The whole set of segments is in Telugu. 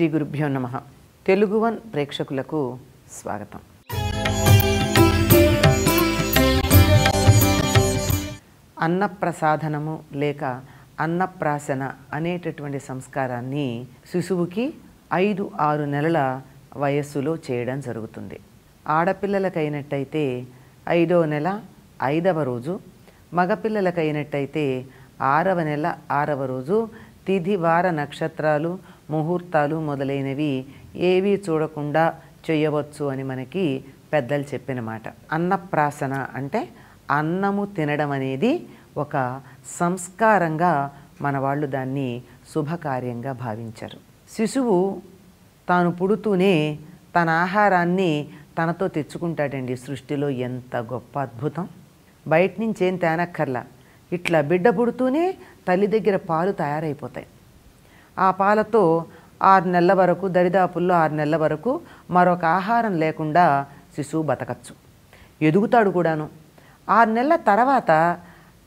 శ్రీ గురుభ్యో నమ తెలుగు వన్ ప్రేక్షకులకు స్వాగతం అన్నప్రసాధనము లేక అన్నప్రాసన అనేటటువంటి సంస్కారాన్ని శిశువుకి ఐదు ఆరు నెలల వయస్సులో చేయడం జరుగుతుంది ఆడపిల్లలకైనట్టయితే ఐదో నెల ఐదవ రోజు మగపిల్లలకైనట్టయితే ఆరవ నెల ఆరవ రోజు తిథి వార నక్షత్రాలు ముహూర్తాలు మొదలైనవి ఏవి చూడకుండా చేయవచ్చు అని మనకి పెద్దలు చెప్పిన మాట అన్నప్రాసన అంటే అన్నము తినడం అనేది ఒక సంస్కారంగా మన వాళ్ళు దాన్ని శుభకార్యంగా భావించారు శిశువు తాను పుడుతూనే తన ఆహారాన్ని తనతో తెచ్చుకుంటాడండి సృష్టిలో ఎంత గొప్ప అద్భుతం బయట నుంచి ఏం తేనక్కర్లా ఇట్లా బిడ్డ పుడుతూనే తల్లి దగ్గర పాలు తయారైపోతాయి ఆ పాలతో ఆరు నెలల వరకు దరిదాపుల్లో ఆరు నెలల వరకు మరొక ఆహారం లేకుండా శిశువు బతకచ్చు ఎదుగుతాడు కూడాను ఆరు నెలల తర్వాత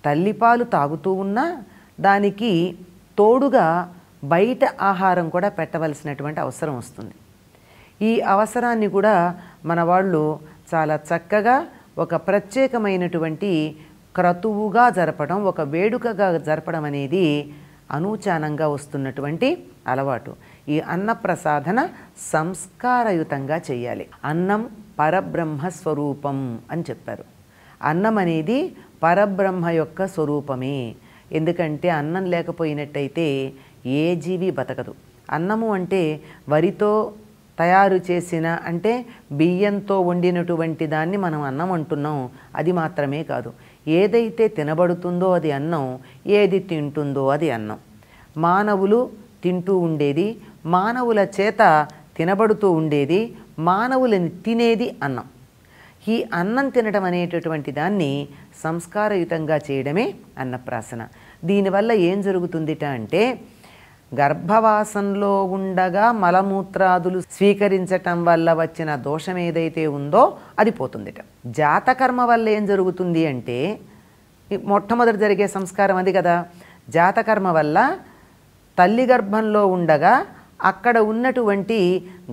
తల్లిపాలు తాగుతూ ఉన్నా దానికి తోడుగా బయట ఆహారం కూడా పెట్టవలసినటువంటి అవసరం వస్తుంది ఈ అవసరాన్ని కూడా మన వాళ్ళు చాలా చక్కగా ఒక ప్రత్యేకమైనటువంటి క్రతువుగా జరపడం ఒక వేడుకగా జరపడం అనేది అనూచానంగా వస్తున్నటువంటి అలవాటు ఈ అన్నప్రసాధన సంస్కారయుతంగా చేయాలి అన్నం పరబ్రహ్మ స్వరూపం అని చెప్పారు అన్నం అనేది పరబ్రహ్మ యొక్క స్వరూపమే ఎందుకంటే అన్నం లేకపోయినట్టయితే ఏ జీవి బతకదు అన్నము అంటే వరితో తయారు చేసిన అంటే బియ్యంతో వండినటువంటి దాన్ని మనం అన్నం అంటున్నాం అది మాత్రమే కాదు ఏదైతే తినబడుతుందో అది అన్నం ఏది తింటుందో అది అన్నం మానవులు తింటూ ఉండేది మానవుల చేత తినబడుతూ ఉండేది మానవులని తినేది అన్నం ఈ అన్నం తినడం అనేటటువంటి దాన్ని సంస్కారయుతంగా చేయడమే అన్నప్రాసన దీనివల్ల ఏం జరుగుతుందిట అంటే గర్భవాసంలో ఉండగా మలమూత్రాదులు స్వీకరించటం వల్ల వచ్చిన దోషం ఏదైతే ఉందో అది పోతుందిట జాతకర్మ వల్ల ఏం జరుగుతుంది అంటే మొట్టమొదటి జరిగే సంస్కారం అది కదా జాతకర్మ వల్ల తల్లి గర్భంలో ఉండగా అక్కడ ఉన్నటువంటి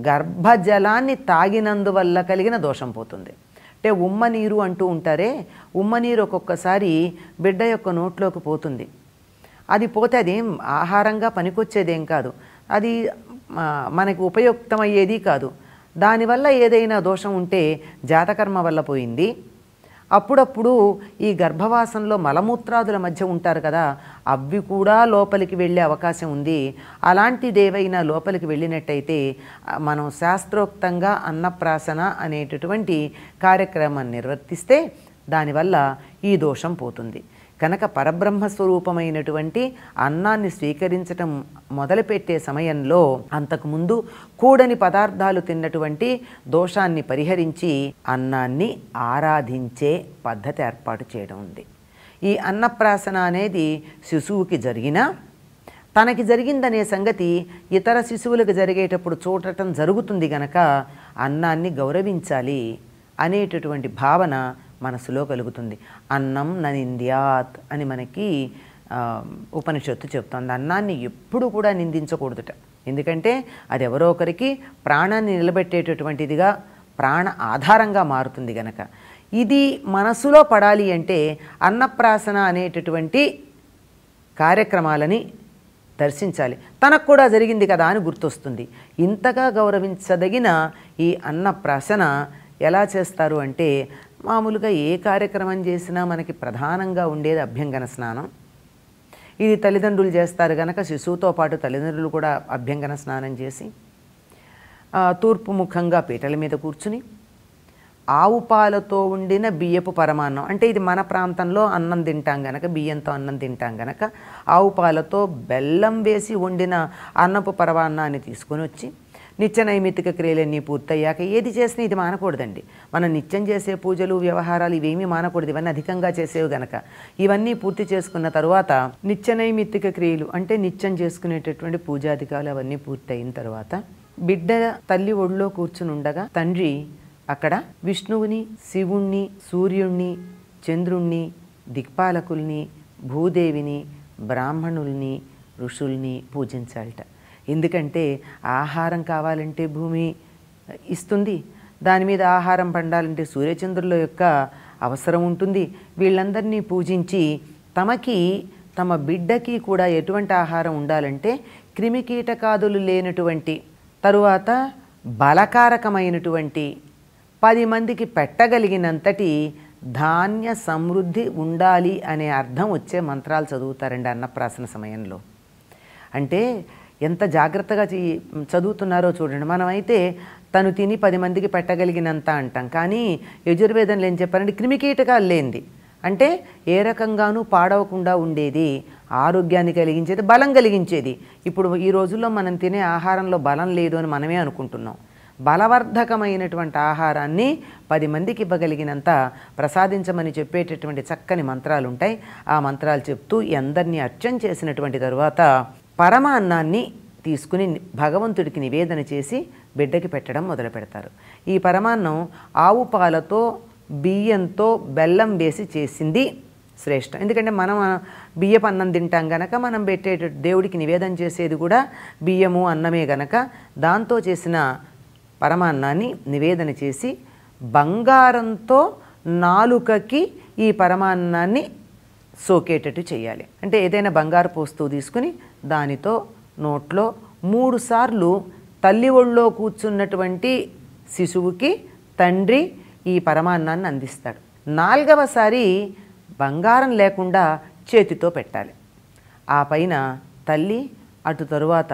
గర్భజలాన్ని తాగినందువల్ల కలిగిన దోషం పోతుంది అంటే ఉమ్మ నీరు అంటూ ఉంటారే ఉమ్మ నీరు ఒక్కొక్కసారి బిడ్డ యొక్క నోట్లోకి పోతుంది అది పోతే అదేం ఆహారంగా పనికొచ్చేదేం కాదు అది మనకు ఉపయుక్తమయ్యేది కాదు దానివల్ల ఏదైనా దోషం ఉంటే జాతకర్మ వల్ల పోయింది అప్పుడప్పుడు ఈ గర్భవాసంలో మలమూత్రాదుల మధ్య ఉంటారు కదా అవి కూడా లోపలికి వెళ్ళే అవకాశం ఉంది అలాంటిదేవైనా లోపలికి వెళ్ళినట్టయితే మనం శాస్త్రోక్తంగా అన్నప్రాసన అనేటటువంటి కార్యక్రమాన్ని నిర్వర్తిస్తే దానివల్ల ఈ దోషం పోతుంది కనుక పరబ్రహ్మస్వరూపమైనటువంటి అన్నాన్ని స్వీకరించటం మొదలుపెట్టే సమయంలో అంతకుముందు కూడని పదార్థాలు తిన్నటువంటి దోషాన్ని పరిహరించి అన్నాన్ని ఆరాధించే పద్ధతి ఏర్పాటు చేయడం ఉంది ఈ అన్నప్రాసన అనేది శిశువుకి జరిగిన తనకి జరిగిందనే సంగతి ఇతర శిశువులకు జరిగేటప్పుడు చూడటం జరుగుతుంది గనక అన్నాన్ని గౌరవించాలి అనేటటువంటి భావన మనసులో కలుగుతుంది అన్నం నందియాత్ అని మనకి ఉపనిషత్తు చెప్తుంది అన్నాన్ని ఎప్పుడు కూడా నిందించకూడదుట ఎందుకంటే అది ఎవరో ఒకరికి ప్రాణాన్ని నిలబెట్టేటటువంటిదిగా ప్రాణ ఆధారంగా మారుతుంది గనక ఇది మనసులో పడాలి అంటే అన్నప్రాసన అనేటటువంటి కార్యక్రమాలని దర్శించాలి తనకు కూడా జరిగింది కదా అని గుర్తొస్తుంది ఇంతగా గౌరవించదగిన ఈ అన్నప్రాసన ఎలా చేస్తారు అంటే మామూలుగా ఏ కార్యక్రమం చేసినా మనకి ప్రధానంగా ఉండేది అభ్యంగన స్నానం ఇది తల్లిదండ్రులు చేస్తారు కనుక శిశువుతో పాటు తల్లిదండ్రులు కూడా అభ్యంగన స్నానం చేసి తూర్పు ముఖంగా పీటల మీద కూర్చుని ఆవు పాలతో ఉండిన బియ్యపు పరమాన్నం అంటే ఇది మన ప్రాంతంలో అన్నం తింటాం గనక బియ్యంతో అన్నం తింటాం గనక ఆవు పాలతో బెల్లం వేసి వండిన అన్నపు పరమాన్నాన్ని తీసుకొని వచ్చి నిత్య నైమిత్తిక క్రియలన్నీ పూర్తయ్యాక ఏది చేసినా ఇది మానకూడదండి మనం నిత్యం చేసే పూజలు వ్యవహారాలు ఇవేమీ మానకూడదు ఇవన్నీ అధికంగా చేసేవి గనక ఇవన్నీ పూర్తి చేసుకున్న తర్వాత నిత్య నైమిత్తిక క్రియలు అంటే నిత్యం చేసుకునేటటువంటి పూజాధికాలు అవన్నీ పూర్తయిన తర్వాత బిడ్డ తల్లి ఒడిలో కూర్చుని ఉండగా తండ్రి అక్కడ విష్ణువుని శివుణ్ణి సూర్యుణ్ణి చంద్రుణ్ణి దిక్పాలకుల్ని భూదేవిని బ్రాహ్మణుల్ని ఋషుల్ని పూజించాలట ఎందుకంటే ఆహారం కావాలంటే భూమి ఇస్తుంది దాని మీద ఆహారం పండాలంటే సూర్యచంద్రుల యొక్క అవసరం ఉంటుంది వీళ్ళందరినీ పూజించి తమకి తమ బిడ్డకి కూడా ఎటువంటి ఆహారం ఉండాలంటే క్రిమికీటకాదులు లేనటువంటి తరువాత బలకారకమైనటువంటి పది మందికి పెట్టగలిగినంతటి ధాన్య సమృద్ధి ఉండాలి అనే అర్థం వచ్చే మంత్రాలు చదువుతారండి అన్నప్రాసన సమయంలో అంటే ఎంత జాగ్రత్తగా చదువుతున్నారో చూడండి మనమైతే తను తిని పది మందికి పెట్టగలిగినంత అంటాం కానీ యజుర్వేదంలో ఏం చెప్పారంటే క్రిమికీటకాలు లేనిది అంటే ఏ రకంగానూ పాడవకుండా ఉండేది ఆరోగ్యాన్ని కలిగించేది బలం కలిగించేది ఇప్పుడు ఈ రోజుల్లో మనం తినే ఆహారంలో బలం లేదు అని మనమే అనుకుంటున్నాం బలవర్ధకమైనటువంటి ఆహారాన్ని పది మందికి ఇవ్వగలిగినంత ప్రసాదించమని చెప్పేటటువంటి చక్కని మంత్రాలు ఉంటాయి ఆ మంత్రాలు చెప్తూ ఎందరినీ అర్చం చేసినటువంటి తరువాత పరమ అన్నాన్ని తీసుకుని భగవంతుడికి నివేదన చేసి బిడ్డకి పెట్టడం మొదలు పెడతారు ఈ పరమాన్నం ఆవు పాలతో బియ్యంతో బెల్లం వేసి చేసింది శ్రేష్టం ఎందుకంటే మనం బియ్యపు అన్నం తింటాం గనక మనం పెట్టే దేవుడికి నివేదన చేసేది కూడా బియ్యము అన్నమే గనక దాంతో చేసిన పరమాన్నాన్ని నివేదన చేసి బంగారంతో నాలుకకి ఈ పరమాన్నాన్ని సోకేటట్టు చేయాలి అంటే ఏదైనా బంగారు పోస్తూ తీసుకుని దానితో నోట్లో మూడు సార్లు తల్లి ఒళ్ళో కూర్చున్నటువంటి శిశువుకి తండ్రి ఈ పరమాన్నాన్ని అందిస్తాడు నాలుగవసారి బంగారం లేకుండా చేతితో పెట్టాలి ఆ పైన తల్లి అటు తరువాత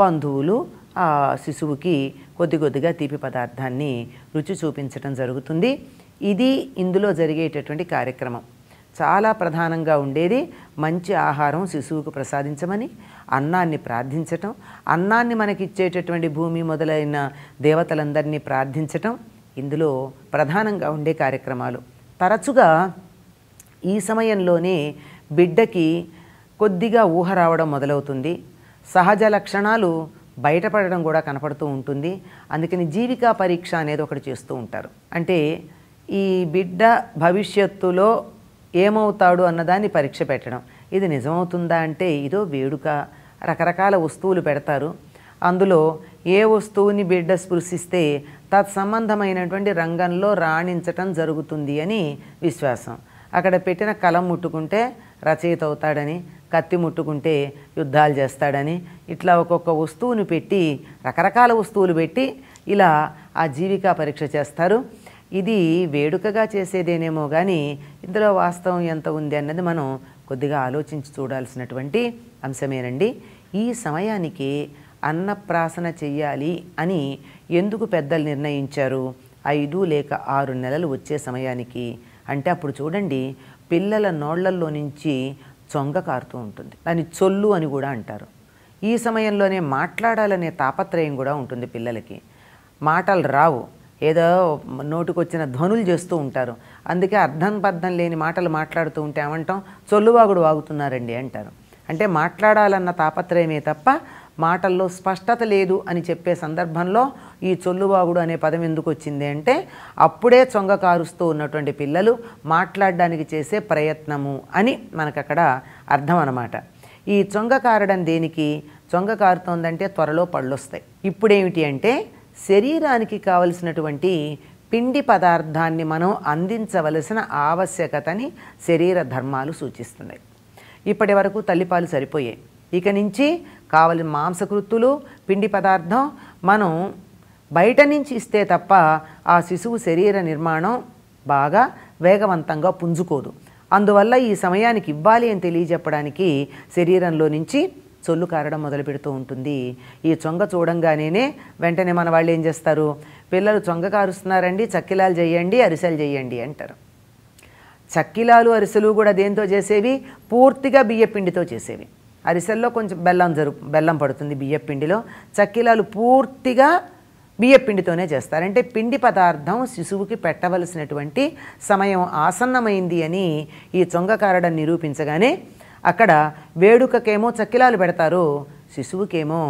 బంధువులు ఆ శిశువుకి కొద్ది కొద్దిగా తీపి పదార్థాన్ని రుచి చూపించడం జరుగుతుంది ఇది ఇందులో జరిగేటటువంటి కార్యక్రమం చాలా ప్రధానంగా ఉండేది మంచి ఆహారం శిశువుకు ప్రసాదించమని అన్నాన్ని ప్రార్థించటం అన్నాన్ని మనకిచ్చేటటువంటి భూమి మొదలైన దేవతలందరినీ ప్రార్థించటం ఇందులో ప్రధానంగా ఉండే కార్యక్రమాలు తరచుగా ఈ సమయంలోనే బిడ్డకి కొద్దిగా ఊహ రావడం మొదలవుతుంది సహజ లక్షణాలు బయటపడడం కూడా కనపడుతూ ఉంటుంది అందుకని జీవికా పరీక్ష అనేది ఒకటి చేస్తూ ఉంటారు అంటే ఈ బిడ్డ భవిష్యత్తులో ఏమవుతాడు అన్నదాన్ని పరీక్ష పెట్టడం ఇది నిజమవుతుందా అంటే ఇదో వేడుక రకరకాల వస్తువులు పెడతారు అందులో ఏ వస్తువుని బిడ్డ స్పృశిస్తే తత్సంబంధమైనటువంటి రంగంలో రాణించటం జరుగుతుంది అని విశ్వాసం అక్కడ పెట్టిన కలం ముట్టుకుంటే రచయిత అవుతాడని కత్తి ముట్టుకుంటే యుద్ధాలు చేస్తాడని ఇట్లా ఒక్కొక్క వస్తువుని పెట్టి రకరకాల వస్తువులు పెట్టి ఇలా ఆ జీవికా పరీక్ష చేస్తారు ఇది వేడుకగా చేసేదేనేమో కానీ ఇందులో వాస్తవం ఎంత ఉంది అన్నది మనం కొద్దిగా ఆలోచించి చూడాల్సినటువంటి అంశమేనండి ఈ సమయానికి అన్నప్రాసన చెయ్యాలి అని ఎందుకు పెద్దలు నిర్ణయించారు ఐదు లేక ఆరు నెలలు వచ్చే సమయానికి అంటే అప్పుడు చూడండి పిల్లల నోళ్లల్లో నుంచి చొంగ కారుతూ ఉంటుంది దాన్ని చొల్లు అని కూడా అంటారు ఈ సమయంలోనే మాట్లాడాలనే తాపత్రయం కూడా ఉంటుంది పిల్లలకి మాటలు రావు ఏదో నోటుకొచ్చిన ధ్వనులు చేస్తూ ఉంటారు అందుకే అర్థం పర్థం లేని మాటలు మాట్లాడుతూ ఉంటే ఏమంటాం చొల్లువాగుడు వాగుతున్నారండి అంటారు అంటే మాట్లాడాలన్న తాపత్రయమే తప్ప మాటల్లో స్పష్టత లేదు అని చెప్పే సందర్భంలో ఈ చొల్లువాగుడు అనే పదం ఎందుకు వచ్చింది అంటే అప్పుడే చొంగ కారుస్తూ ఉన్నటువంటి పిల్లలు మాట్లాడడానికి చేసే ప్రయత్నము అని మనకక్కడ అర్థం అనమాట ఈ చొంగ కారడం దేనికి చొంగ కారుతోందంటే త్వరలో పళ్ళొస్తాయి ఇప్పుడేమిటి అంటే శరీరానికి కావలసినటువంటి పిండి పదార్థాన్ని మనం అందించవలసిన ఆవశ్యకతని శరీర ధర్మాలు సూచిస్తున్నాయి ఇప్పటి వరకు తల్లిపాలు సరిపోయాయి ఇక నుంచి కావలసిన మాంసకృత్తులు పిండి పదార్థం మనం బయట నుంచి ఇస్తే తప్ప ఆ శిశువు శరీర నిర్మాణం బాగా వేగవంతంగా పుంజుకోదు అందువల్ల ఈ సమయానికి ఇవ్వాలి అని తెలియజెప్పడానికి శరీరంలో నుంచి చొల్లు కారడం మొదలు పెడుతూ ఉంటుంది ఈ చొంగ చూడంగానే వెంటనే మన వాళ్ళు ఏం చేస్తారు పిల్లలు చొంగ కారుస్తున్నారండి చక్కిలాలు చేయండి అరిసెలు చేయండి అంటారు చక్కిలాలు అరిసెలు కూడా దేంతో చేసేవి పూర్తిగా బియ్యపిండితో చేసేవి అరిసెల్లో కొంచెం బెల్లం జరు బెల్లం పడుతుంది బియ్యపిండిలో చక్కిలాలు పూర్తిగా బియ్యపిండితోనే చేస్తారు అంటే పిండి పదార్థం శిశువుకి పెట్టవలసినటువంటి సమయం ఆసన్నమైంది అని ఈ చొంగ కారడం నిరూపించగానే అక్కడ వేడుకకేమో చక్కిలాలు పెడతారు శిశువుకేమో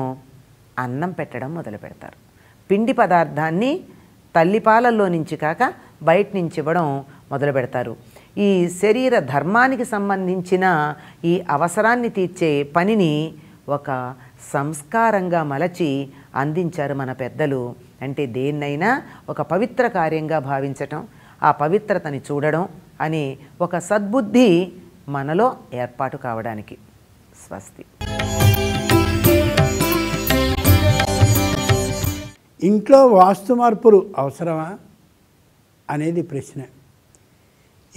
అన్నం పెట్టడం మొదలు పెడతారు పిండి పదార్థాన్ని తల్లిపాలల్లో నుంచి కాక బయట నుంచి ఇవ్వడం మొదలు పెడతారు ఈ శరీర ధర్మానికి సంబంధించిన ఈ అవసరాన్ని తీర్చే పనిని ఒక సంస్కారంగా మలచి అందించారు మన పెద్దలు అంటే దేన్నైనా ఒక పవిత్ర కార్యంగా భావించటం ఆ పవిత్రతని చూడడం అని ఒక సద్బుద్ధి మనలో ఏర్పాటు కావడానికి స్వస్తి ఇంట్లో వాస్తు మార్పులు అవసరమా అనేది ప్రశ్న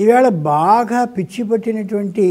ఈవేళ బాగా పిచ్చి పట్టినటువంటి